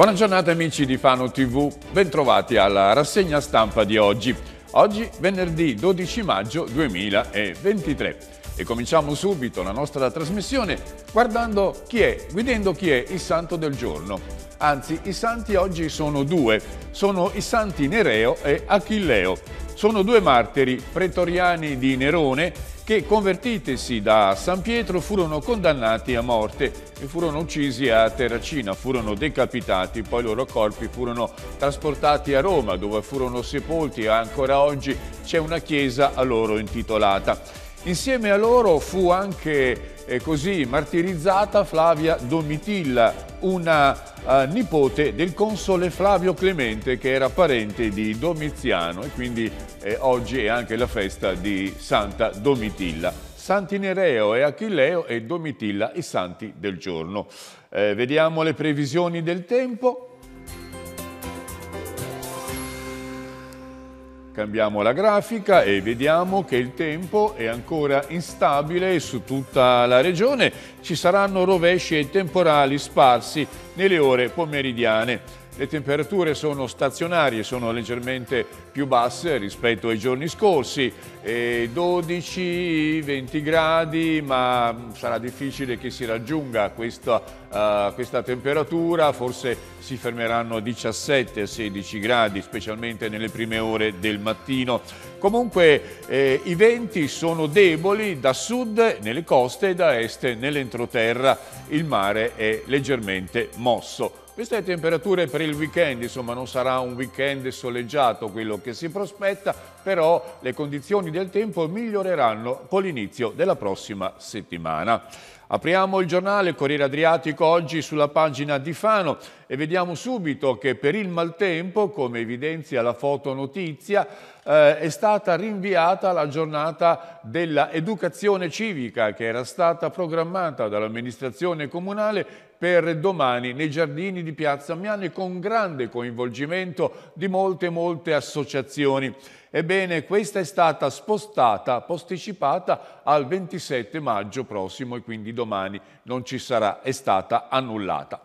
Buona giornata amici di Fano TV, bentrovati alla rassegna stampa di oggi. Oggi venerdì 12 maggio 2023 e cominciamo subito la nostra trasmissione guardando chi è, vedendo chi è il santo del giorno. Anzi, i santi oggi sono due, sono i santi Nereo e Achilleo. Sono due martiri pretoriani di Nerone che convertitesi da San Pietro furono condannati a morte e furono uccisi a Terracina, furono decapitati, poi i loro corpi furono trasportati a Roma dove furono sepolti e ancora oggi c'è una chiesa a loro intitolata. Insieme a loro fu anche eh, così martirizzata Flavia Domitilla, una eh, nipote del console Flavio Clemente che era parente di Domiziano e quindi eh, oggi è anche la festa di Santa Domitilla. Santi Nereo e Achilleo e Domitilla i santi del giorno. Eh, vediamo le previsioni del tempo. Cambiamo la grafica e vediamo che il tempo è ancora instabile su tutta la regione. Ci saranno rovesci e temporali sparsi nelle ore pomeridiane. Le temperature sono stazionarie, sono leggermente più basse rispetto ai giorni scorsi, 12-20 gradi, ma sarà difficile che si raggiunga questa, uh, questa temperatura, forse si fermeranno a 17-16 gradi, specialmente nelle prime ore del mattino. Comunque eh, i venti sono deboli da sud nelle coste e da est nell'entroterra. Il mare è leggermente mosso. Queste temperature per il weekend, insomma non sarà un weekend soleggiato quello che si prospetta, però le condizioni del tempo miglioreranno con l'inizio della prossima settimana. Apriamo il giornale Corriere Adriatico oggi sulla pagina di Fano e vediamo subito che per il maltempo, come evidenzia la fotonotizia, eh, è stata rinviata la giornata dell'educazione civica che era stata programmata dall'amministrazione comunale per domani nei giardini di Piazza Miane con grande coinvolgimento di molte molte associazioni. Ebbene, questa è stata spostata, posticipata al 27 maggio prossimo e quindi domani non ci sarà, è stata annullata.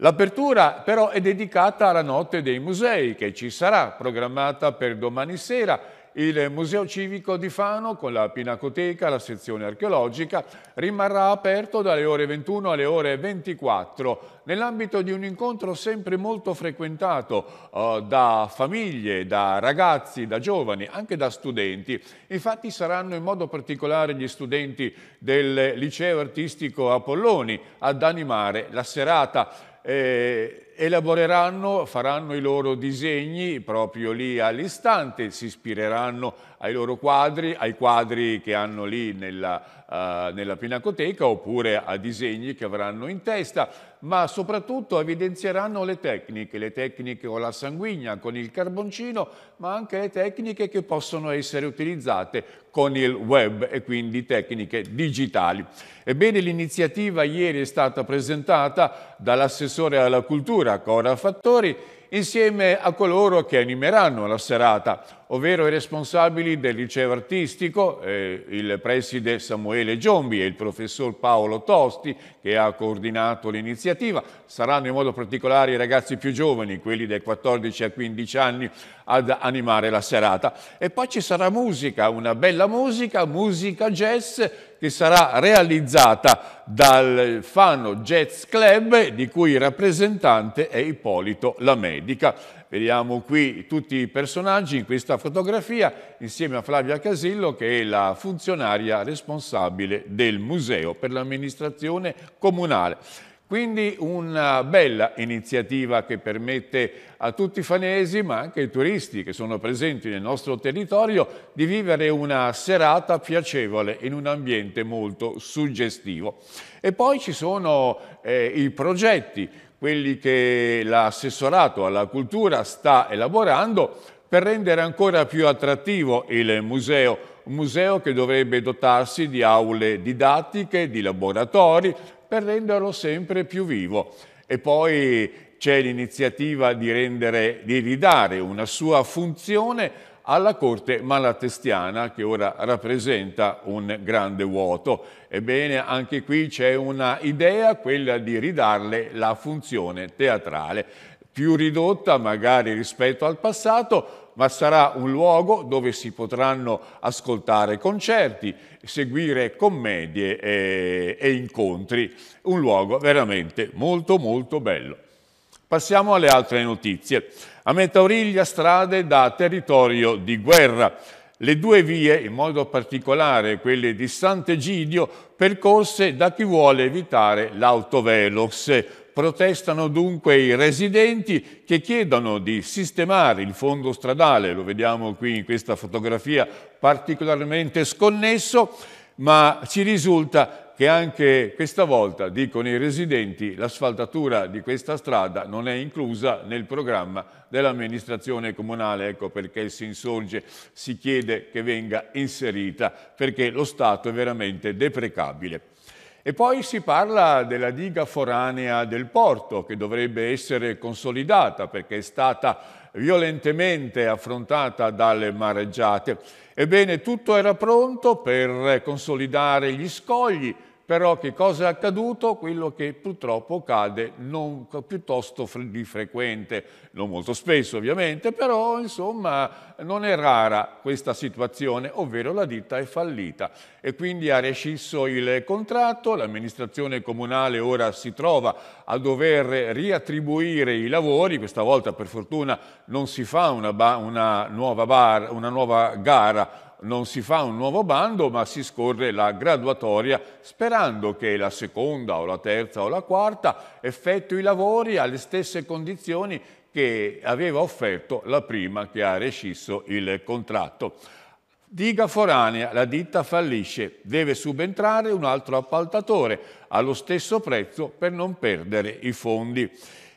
L'apertura però è dedicata alla notte dei musei che ci sarà programmata per domani sera. Il Museo Civico di Fano con la Pinacoteca, la sezione archeologica, rimarrà aperto dalle ore 21 alle ore 24 nell'ambito di un incontro sempre molto frequentato eh, da famiglie, da ragazzi, da giovani, anche da studenti. Infatti saranno in modo particolare gli studenti del Liceo Artistico Apolloni ad animare la serata. eh, elaboreranno, faranno i loro disegni proprio lì all'istante, si ispireranno ai loro quadri, ai quadri che hanno lì nella, uh, nella pinacoteca oppure a disegni che avranno in testa, ma soprattutto evidenzieranno le tecniche, le tecniche con la sanguigna, con il carboncino, ma anche le tecniche che possono essere utilizzate con il web e quindi tecniche digitali. Ebbene, l'iniziativa ieri è stata presentata dall'assessore alla cultura Cora Fattori insieme a coloro che animeranno la serata, ovvero i responsabili del liceo artistico, eh, il preside Samuele Giombi e il professor Paolo Tosti che ha coordinato l'iniziativa. Saranno in modo particolare i ragazzi più giovani, quelli dai 14 ai 15 anni, ad animare la serata. E poi ci sarà musica, una bella musica, musica jazz che sarà realizzata dal Fano Jazz Club di cui il rappresentante è Ippolito La Medica Vediamo qui tutti i personaggi in questa fotografia insieme a Flavia Casillo che è la funzionaria responsabile del museo per l'amministrazione comunale. Quindi una bella iniziativa che permette a tutti i fanesi, ma anche ai turisti che sono presenti nel nostro territorio, di vivere una serata piacevole in un ambiente molto suggestivo. E poi ci sono eh, i progetti, quelli che l'assessorato alla cultura sta elaborando per rendere ancora più attrattivo il museo, un museo che dovrebbe dotarsi di aule didattiche, di laboratori, per renderlo sempre più vivo. E poi c'è l'iniziativa di, di ridare una sua funzione alla corte malatestiana che ora rappresenta un grande vuoto. Ebbene, anche qui c'è una idea, quella di ridarle la funzione teatrale, più ridotta magari rispetto al passato, ma sarà un luogo dove si potranno ascoltare concerti, seguire commedie e, eh, e, incontri. Un luogo veramente molto molto bello. Passiamo alle altre notizie a metà origlia strade da territorio di guerra. Le due vie, in modo particolare quelle di Sant'Egidio, percorse da chi vuole evitare l'autovelox. Protestano dunque i residenti che chiedono di sistemare il fondo stradale, lo vediamo qui in questa fotografia particolarmente sconnesso, ma ci risulta che anche questa volta, dicono i residenti, l'asfaltatura di questa strada non è inclusa nel programma dell'amministrazione comunale. Ecco perché si insorge, si chiede che venga inserita, perché lo Stato è veramente deprecabile. E poi si parla della diga foranea del porto, che dovrebbe essere consolidata perché è stata violentemente affrontata dalle mareggiate. Ebbene, tutto era pronto per consolidare gli scogli, però che cosa è accaduto? Quello che purtroppo cade non, piuttosto di frequente, non molto spesso ovviamente, però insomma non è rara questa situazione, ovvero la ditta è fallita e quindi ha rescisso il contratto, l'amministrazione comunale ora si trova a dover riattribuire i lavori, questa volta per fortuna non si fa una, una nuova, bar, una nuova gara non si fa un nuovo bando ma si scorre la graduatoria sperando che la seconda o la terza o la quarta effettui i lavori alle stesse condizioni che aveva offerto la prima che ha rescisso il contratto. Diga Foranea, la ditta fallisce, deve subentrare un altro appaltatore allo stesso prezzo per non perdere i fondi.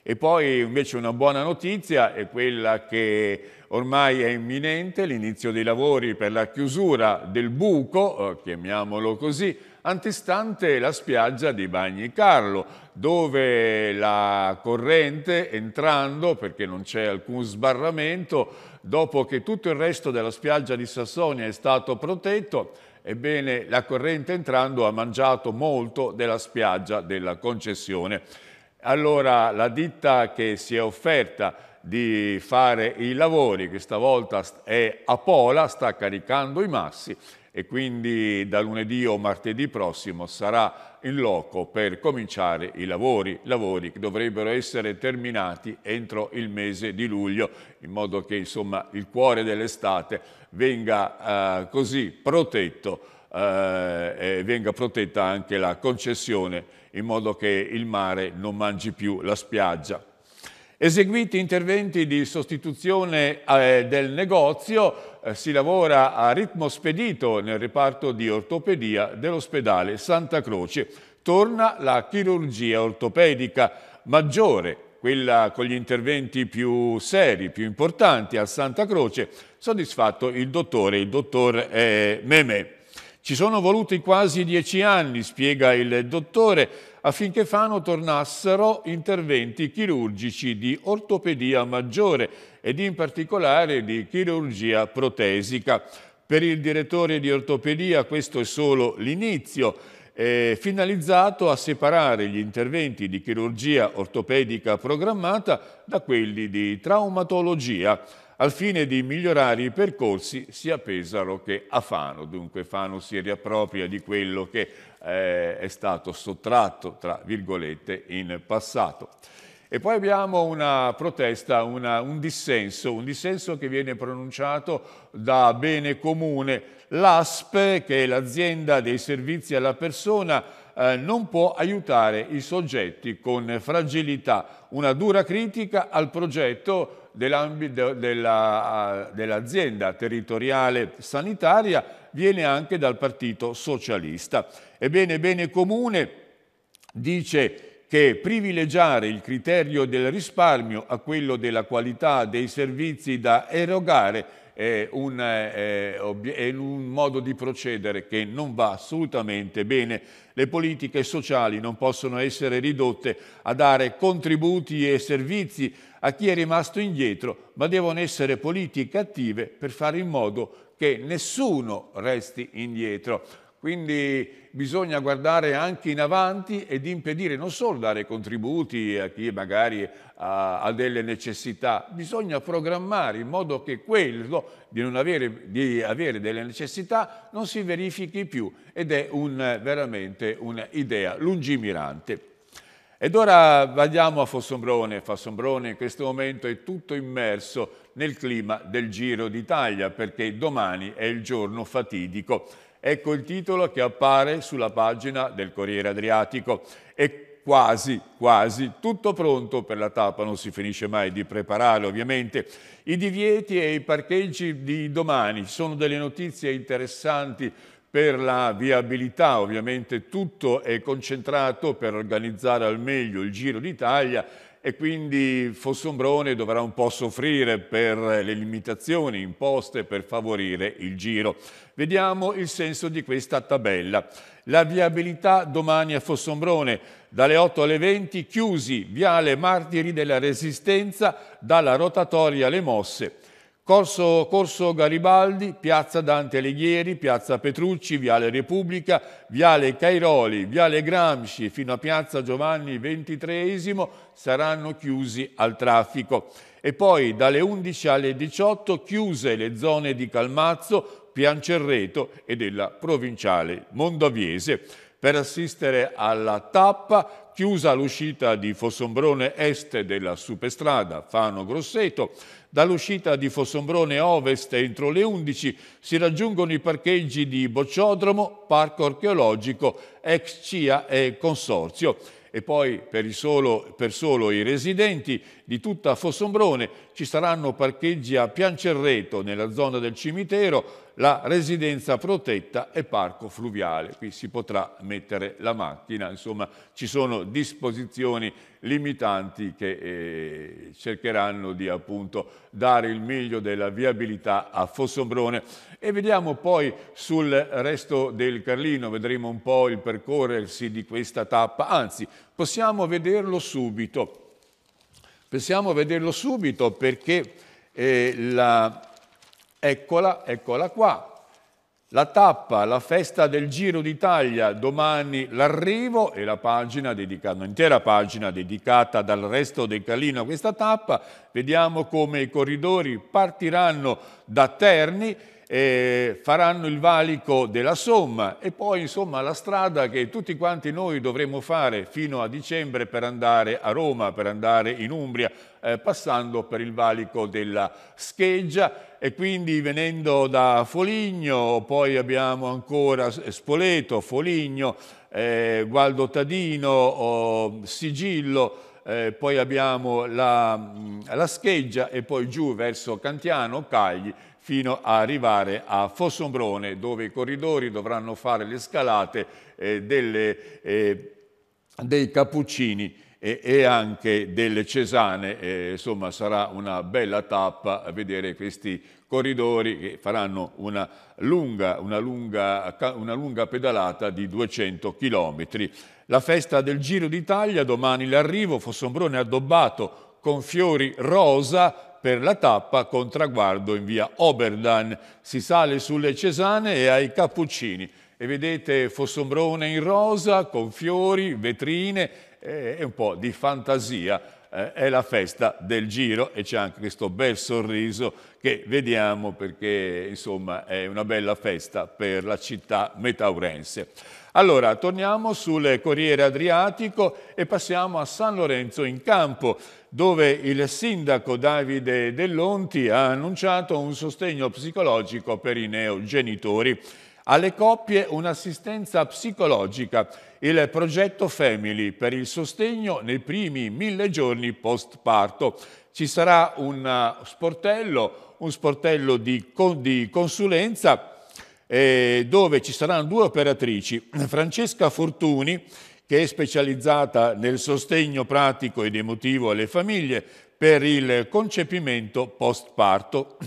E poi invece una buona notizia è quella che ormai è imminente l'inizio dei lavori per la chiusura del buco, eh, chiamiamolo così, antistante la spiaggia di Bagni Carlo, dove la corrente entrando, perché non c'è alcun sbarramento, dopo che tutto il resto della spiaggia di Sassonia è stato protetto, ebbene la corrente entrando ha mangiato molto della spiaggia della concessione. Allora la ditta che si è offerta di fare i lavori, questa volta è a Pola, sta caricando i massi e quindi da lunedì o martedì prossimo sarà in loco per cominciare i lavori, lavori che dovrebbero essere terminati entro il mese di luglio, in modo che insomma, il cuore dell'estate venga eh, così protetto eh, e venga protetta anche la concessione in modo che il mare non mangi più la spiaggia. Eseguiti interventi di sostituzione eh, del negozio, eh, si lavora a ritmo spedito nel reparto di ortopedia dell'ospedale Santa Croce. Torna la chirurgia ortopedica maggiore, quella con gli interventi più seri, più importanti a Santa Croce, soddisfatto il dottore, il dottor eh, Meme. Ci sono voluti quasi dieci anni, spiega il dottore, affinché Fano tornassero interventi chirurgici di ortopedia maggiore ed in particolare di chirurgia protesica. Per il direttore di ortopedia questo è solo l'inizio, eh, finalizzato a separare gli interventi di chirurgia ortopedica programmata da quelli di traumatologia al fine di migliorare i percorsi sia a Pesaro che a Fano. Dunque Fano si riappropria di quello che eh, è stato sottratto, tra virgolette, in passato. E poi abbiamo una protesta, una, un dissenso, un dissenso che viene pronunciato da Bene Comune. L'ASP, che è l'azienda dei servizi alla persona, eh, non può aiutare i soggetti con fragilità, una dura critica al progetto eh, dell'azienda territoriale sanitaria viene anche dal Partito Socialista. Ebbene, Bene Comune dice che privilegiare il criterio del risparmio a quello della qualità dei servizi da erogare è un, eh, eh, è, un, modo di procedere che non va assolutamente bene. Le politiche sociali non possono essere ridotte a dare contributi e servizi a chi è rimasto indietro, ma devono essere politiche attive per fare in modo che nessuno resti indietro. Quindi bisogna guardare anche in avanti ed impedire non solo dare contributi a chi magari ha, ha delle necessità, bisogna programmare in modo che quello di, avere, di avere delle necessità non si verifichi più ed è un, veramente un'idea lungimirante. Ed ora andiamo a Fossombrone. Fossombrone in questo momento è tutto immerso nel clima del Giro d'Italia perché domani è il giorno fatidico Ecco il titolo che appare sulla pagina del Corriere Adriatico. È quasi, quasi tutto pronto per la tappa, non si finisce mai di preparare ovviamente. I divieti e i parcheggi di domani sono delle notizie interessanti per la viabilità, ovviamente tutto è concentrato per organizzare al meglio il Giro d'Italia e quindi Fossombrone dovrà un po' soffrire per le limitazioni imposte per favorire il giro. Vediamo il senso di questa tabella. La viabilità domani a Fossombrone, dalle 8 alle 20, chiusi, viale Martiri della Resistenza, dalla rotatoria alle mosse. Corso, Corso, Garibaldi, Piazza Dante Alighieri, Piazza Petrucci, Viale Repubblica, Viale Cairoli, Viale Gramsci fino a Piazza Giovanni XXIII saranno chiusi al traffico. E poi dalle 11 alle 18 chiuse le zone di Calmazzo, Piancerreto e della provinciale Mondoviese per assistere alla tappa chiusa all'uscita di Fossombrone Est della superstrada Fano-Grosseto. Dall'uscita di Fossombrone Ovest entro le 11 si raggiungono i parcheggi di Bocciodromo, Parco Archeologico, ex CIA e Consorzio e poi per solo, per solo, i residenti di tutta Fossombrone, ci saranno parcheggi a Piancerreto nella zona del cimitero, la residenza protetta e parco fluviale. Qui si potrà mettere la macchina, insomma ci sono disposizioni limitanti che eh, cercheranno di appunto dare il meglio della viabilità a Fossombrone. E vediamo poi sul resto del Carlino, vedremo un po' il percorrersi di questa tappa, anzi possiamo vederlo subito Pensiamo a vederlo subito perché eh, la... eccola, eccola qua. La tappa, la festa del Giro d'Italia, domani l'arrivo e la pagina dedicata, un'intera pagina dedicata dal resto del Calino a questa tappa. Vediamo come i corridori partiranno da Terni eh, faranno il valico della somma e poi insomma la strada che tutti quanti noi dovremo fare fino a dicembre per andare a Roma, per andare in Umbria, eh, passando per il valico della Scheggia e quindi venendo da Foligno, poi abbiamo ancora Spoleto, Foligno, eh, Gualdo Tadino, oh, Sigillo, eh, poi abbiamo la, mm, la Scheggia e poi giù verso Cantiano, Cagli fino a arrivare a Fossombrone dove i corridori dovranno fare le scalate eh, delle, eh, dei Cappuccini e, anche delle Cesane. Eh, insomma sarà una bella tappa vedere questi corridori che faranno una lunga, una lunga, una lunga pedalata di 200 km. La festa del Giro d'Italia, domani l'arrivo, Fossombrone addobbato con fiori rosa, per la tappa con traguardo in via Oberdan. Si sale sulle Cesane e ai Cappuccini e vedete Fossombrone in rosa con fiori, vetrine e un po' di fantasia eh, è la festa del giro e c'è anche questo bel sorriso che vediamo perché insomma è una bella festa per la città metaurense. Allora, torniamo sul Corriere Adriatico e passiamo a San Lorenzo in Campo, dove il sindaco Davide Dell'Onti ha annunciato un sostegno psicologico per i neogenitori. Alle coppie un'assistenza psicologica, il progetto Family per il sostegno nei primi mille giorni post parto. Ci sarà un sportello, un sportello di, di consulenza eh, dove ci saranno due operatrici, Francesca Fortuni, che è specializzata nel sostegno pratico ed emotivo alle famiglie per il concepimento post parto,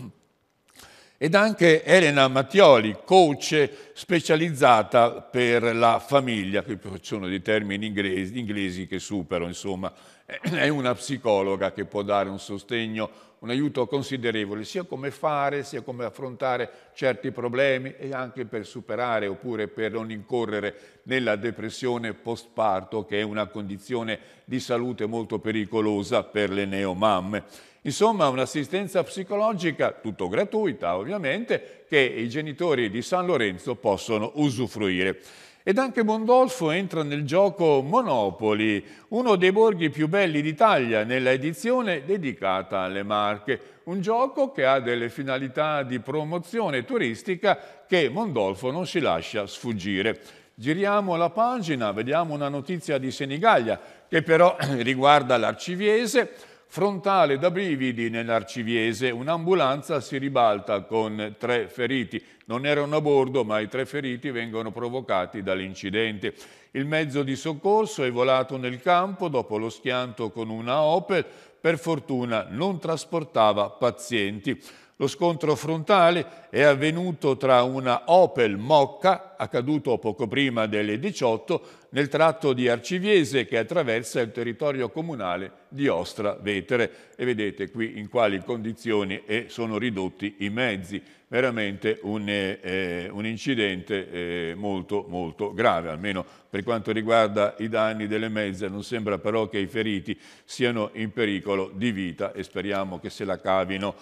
ed anche Elena Mattioli, coach specializzata per la famiglia, che sono dei termini inglesi, inglesi che supero, insomma, eh, è una psicologa che può dare un sostegno un aiuto considerevole, sia come fare, sia come affrontare certi problemi e anche per superare oppure per non incorrere nella depressione postparto, che è una condizione di salute molto pericolosa per le neomamme. Insomma, un'assistenza psicologica, tutto gratuita ovviamente, che i genitori di San Lorenzo possono usufruire. Ed anche Mondolfo entra nel gioco Monopoli, uno dei borghi più belli d'Italia, nella edizione dedicata alle Marche. Un gioco che ha delle finalità di promozione turistica che Mondolfo non si lascia sfuggire. Giriamo la pagina, vediamo una notizia di Senigallia che però riguarda l'Arciviese. Frontale da brividi nell'Arciviese, un'ambulanza si ribalta con tre feriti non erano a bordo, ma i tre feriti vengono provocati dall'incidente. Il mezzo di soccorso è volato nel campo dopo lo schianto con una Opel, per fortuna non trasportava pazienti. Lo scontro frontale è avvenuto tra una Opel Mocca, accaduto poco prima delle 18, nel tratto di Arciviese che attraversa il territorio comunale di Ostra Vetere. E vedete qui in quali condizioni sono ridotti i mezzi veramente un, eh, eh, un incidente eh, molto, molto grave, almeno per quanto riguarda i danni delle mezze, non sembra però che i feriti siano in pericolo di vita e speriamo che se la cavino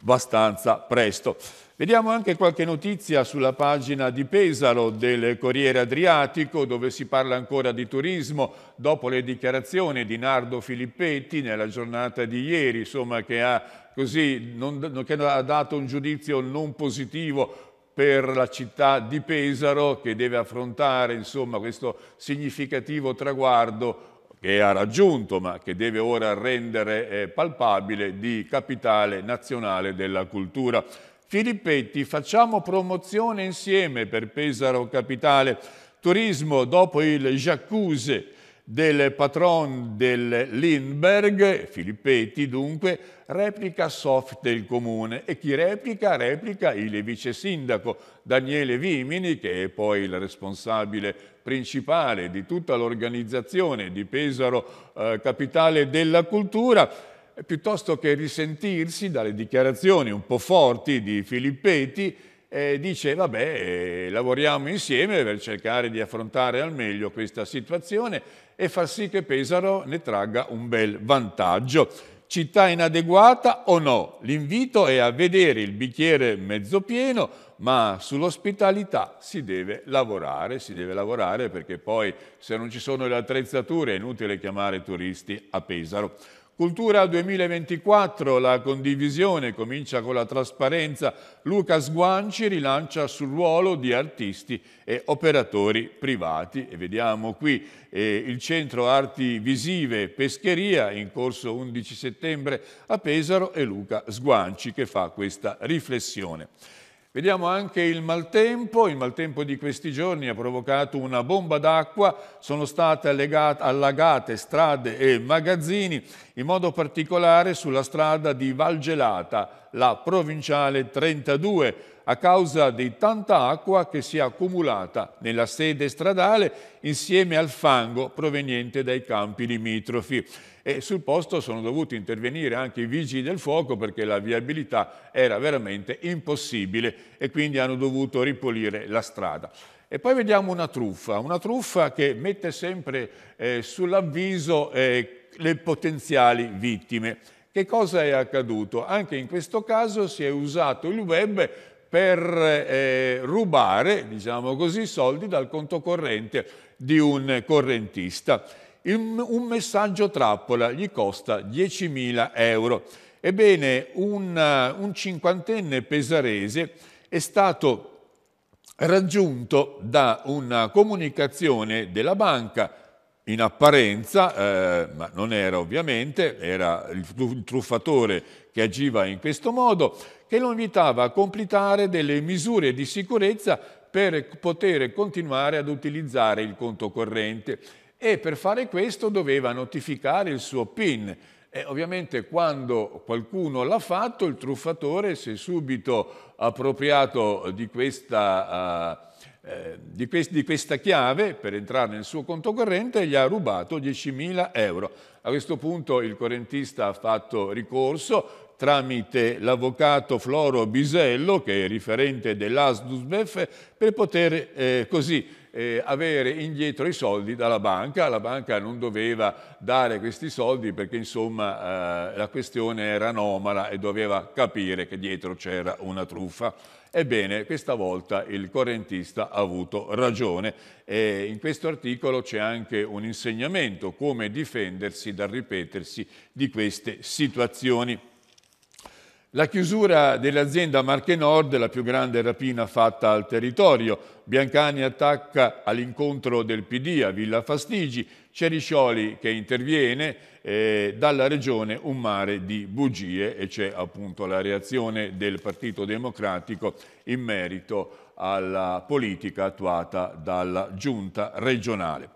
abbastanza presto. Vediamo anche qualche notizia sulla pagina di Pesaro del Corriere Adriatico dove si parla ancora di turismo dopo le dichiarazioni di Nardo Filippetti nella giornata di ieri, insomma, che, ha, così, non, che ha dato un giudizio non positivo per la città di Pesaro che deve affrontare insomma, questo significativo traguardo che ha raggiunto ma che deve ora rendere eh, palpabile di capitale nazionale della cultura. Filippetti, facciamo promozione insieme per Pesaro Capitale. Turismo dopo il Jacuse del patron del Lindbergh, Filippetti dunque, replica soft del comune e chi replica, replica il vice sindaco Daniele Vimini che è poi il responsabile principale di tutta l'organizzazione di Pesaro eh, Capitale della Cultura piuttosto che risentirsi dalle dichiarazioni un po' forti di Filippetti, eh, dice vabbè, eh, lavoriamo insieme per cercare di affrontare al meglio questa situazione e far sì che Pesaro ne tragga un bel vantaggio. Città inadeguata o no? L'invito è a vedere il bicchiere mezzo pieno, ma sull'ospitalità si deve lavorare, si deve lavorare perché poi se non ci sono le attrezzature è inutile chiamare turisti a Pesaro. Cultura 2024, la condivisione comincia con la trasparenza. Luca Sguanci rilancia sul ruolo di artisti e operatori privati. E vediamo qui eh, il Centro Arti Visive Pescheria in corso 11 settembre a Pesaro e Luca Sguanci che fa questa riflessione. Vediamo anche il maltempo, il maltempo di questi giorni ha provocato una bomba d'acqua, sono state allagate strade e magazzini in modo particolare sulla strada di Valgelata, la provinciale 32, a causa di tanta acqua che si è accumulata nella sede stradale insieme al fango proveniente dai campi limitrofi. E sul posto sono dovuti intervenire anche i vigili del fuoco perché la viabilità era veramente impossibile e quindi hanno dovuto ripulire la strada. E poi vediamo una truffa, una truffa che mette sempre eh, sull'avviso eh, le potenziali vittime. Che cosa è accaduto? Anche in questo caso si è usato il web per eh, rubare, diciamo così, soldi dal conto corrente di un correntista. Il, un messaggio trappola gli costa 10.000 euro. Ebbene, un, un cinquantenne pesarese è stato raggiunto da una comunicazione della banca in apparenza, eh, ma non era ovviamente, era il truffatore che agiva in questo modo, che lo invitava a completare delle misure di sicurezza per poter continuare ad utilizzare il conto corrente e per fare questo doveva notificare il suo PIN. E ovviamente quando qualcuno l'ha fatto, il truffatore si è subito appropriato di questa... Uh, eh, di, quest- di, questa chiave per entrare nel suo conto corrente gli ha rubato 10.000 euro. A questo punto il correntista ha fatto ricorso tramite l'avvocato Floro Bisello, che è riferente dell'ASDUSBEF, per poter eh, così eh, avere indietro i soldi dalla banca, la banca non doveva dare questi soldi perché insomma eh, la questione era anomala e doveva capire che dietro c'era una truffa. Ebbene, questa volta il correntista ha avuto ragione e in questo articolo c'è anche un insegnamento come difendersi dal ripetersi di queste situazioni. La chiusura dell'azienda Marche Nord è la più grande rapina fatta al territorio. Biancani attacca all'incontro del PD a Villa Fastigi, Ceriscioli che interviene, eh, dalla regione un mare di bugie e c'è appunto la reazione del Partito Democratico in merito alla politica attuata dalla giunta regionale.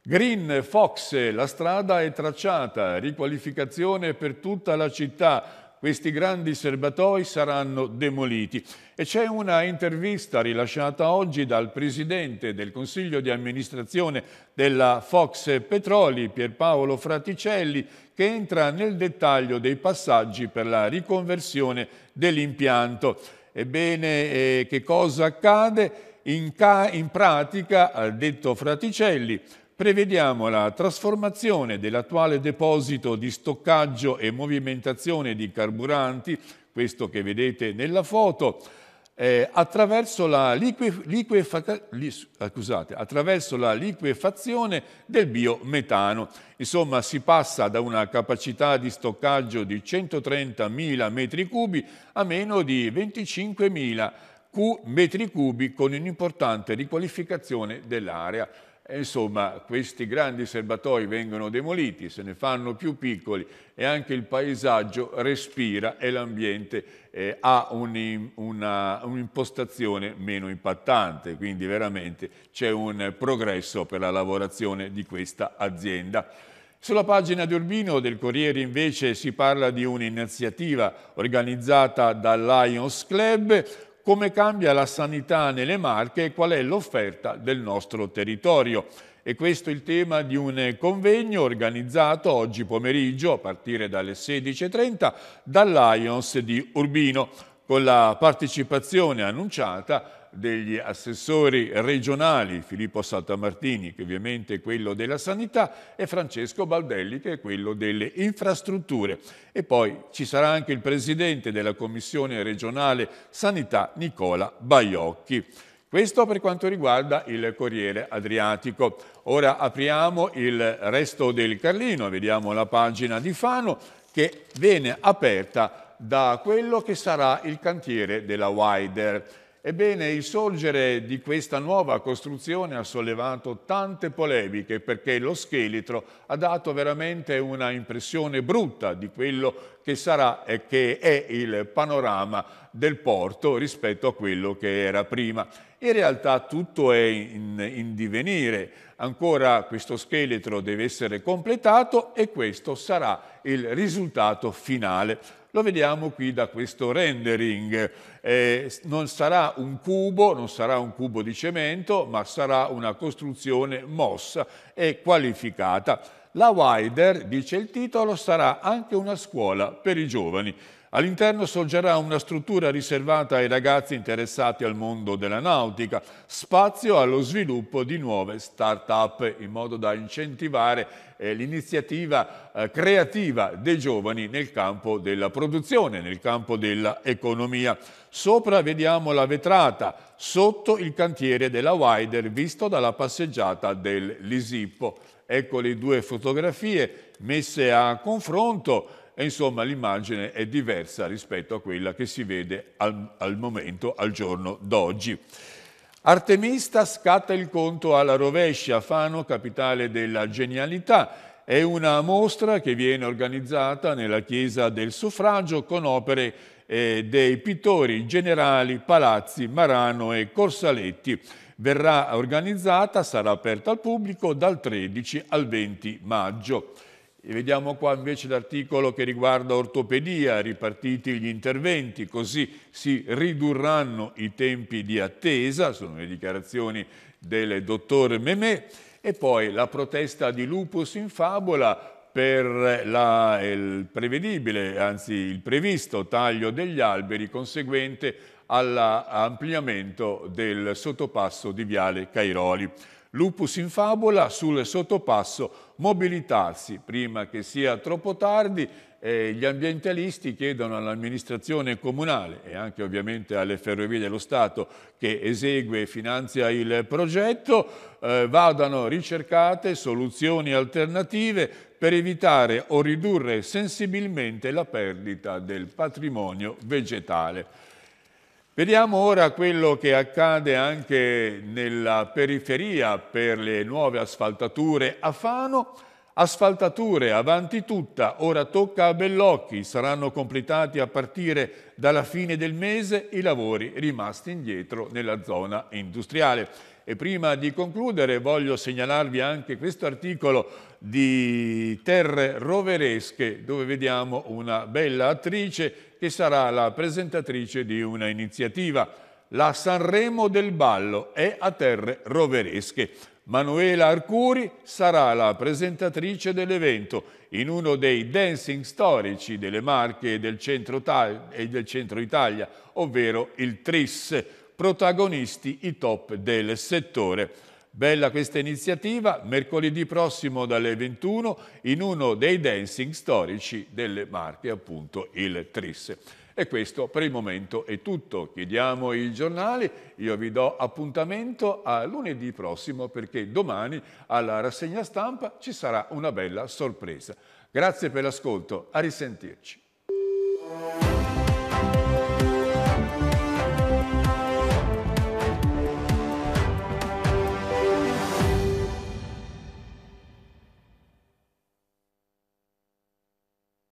Green Fox, la strada è tracciata, riqualificazione per tutta la città, questi grandi serbatoi saranno demoliti. E c'è una intervista rilasciata oggi dal presidente del Consiglio di amministrazione della Fox Petroli, Pierpaolo Fraticelli, che entra nel dettaglio dei passaggi per la riconversione dell'impianto. Ebbene, eh, che cosa accade? In, in pratica, ha detto Fraticelli, prevediamo la trasformazione dell'attuale deposito di stoccaggio e movimentazione di carburanti, questo che vedete nella foto, eh, attraverso, la eh, scusate, attraverso, la liquefazione del biometano. Insomma, si passa da una capacità di stoccaggio di 130.000 metri cubi a meno di 25.000 metri cubi con un'importante riqualificazione dell'area. E insomma, questi grandi serbatoi vengono demoliti, se ne fanno più piccoli e anche il paesaggio respira e l'ambiente eh, ha un'impostazione meno impattante, quindi veramente c'è un progresso per la lavorazione di questa azienda. Sulla pagina di Urbino del Corriere invece si parla di un'iniziativa organizzata dal Lions Club come cambia la sanità nelle Marche e qual è l'offerta del nostro territorio. E questo è il tema di un convegno organizzato oggi pomeriggio a partire dalle 16.30 dall'Ions di Urbino con la partecipazione annunciata degli assessori regionali, Filippo Saltamartini, che ovviamente è quello della sanità, e Francesco Baldelli, che è quello delle infrastrutture. E poi ci sarà anche il presidente della Commissione regionale sanità, Nicola Baiocchi. Questo per quanto riguarda il Corriere Adriatico. Ora apriamo il resto del Carlino, vediamo la pagina di Fano che viene aperta da quello che sarà il cantiere della Wider. Ebbene, il sorgere di questa nuova costruzione ha sollevato tante polemiche perché lo scheletro ha dato veramente una impressione brutta di quello che sarà e che è il panorama del porto rispetto a quello che era prima. In realtà tutto è in, in divenire, ancora questo scheletro deve essere completato e questo sarà il risultato finale. Lo vediamo qui da questo rendering. Eh, non sarà un cubo, non sarà un cubo di cemento, ma sarà una costruzione mossa e qualificata. La Wider, dice il titolo, sarà anche una scuola per i giovani. All'interno sorgerà una struttura riservata ai ragazzi interessati al mondo della nautica, spazio allo sviluppo di nuove start-up in modo da incentivare eh, l'iniziativa eh, creativa dei giovani nel campo della produzione, nel campo dell'economia. Sopra vediamo la vetrata, sotto il cantiere della Wider visto dalla passeggiata del Lisippo. Ecco le due fotografie messe a confronto e insomma l'immagine è diversa rispetto a quella che si vede al, al momento, al giorno d'oggi. Artemista scatta il conto alla rovescia, Fano, capitale della genialità. È una mostra che viene organizzata nella Chiesa del Suffragio con opere eh, dei pittori generali Palazzi, Marano e Corsaletti. Verrà organizzata, sarà aperta al pubblico dal 13 al 20 maggio. E vediamo qua invece l'articolo che riguarda ortopedia, ripartiti gli interventi, così si ridurranno i tempi di attesa, sono le dichiarazioni del dottor Memè, e poi la protesta di lupus in fabola per la, il prevedibile, anzi il previsto taglio degli alberi conseguente all'ampliamento del sottopasso di Viale Cairoli. Lupus in fabula sul sottopasso mobilitarsi prima che sia troppo tardi eh, gli ambientalisti chiedono all'amministrazione comunale e anche ovviamente alle ferrovie dello Stato che esegue e finanzia il progetto eh, vadano ricercate soluzioni alternative per evitare o ridurre sensibilmente la perdita del patrimonio vegetale. Vediamo ora quello che accade anche nella periferia per le nuove asfaltature a Fano. Asfaltature avanti tutta, ora tocca a Bellocchi, saranno completati a partire dalla fine del mese i lavori rimasti indietro nella zona industriale. E prima di concludere voglio segnalarvi anche questo articolo di Terre Roveresche dove vediamo una bella attrice che sarà la presentatrice di una iniziativa. La Sanremo del Ballo è a terre roveresche. Manuela Arcuri sarà la presentatrice dell'evento in uno dei dancing storici delle Marche e del centro, e del centro Italia, ovvero il Tris, protagonisti i top del settore. Bella questa iniziativa, mercoledì prossimo dalle 21 in uno dei dancing storici delle Marche, appunto il Tris. E questo per il momento è tutto. Chiediamo i giornali, io vi do appuntamento a lunedì prossimo perché domani alla rassegna stampa ci sarà una bella sorpresa. Grazie per l'ascolto, a risentirci.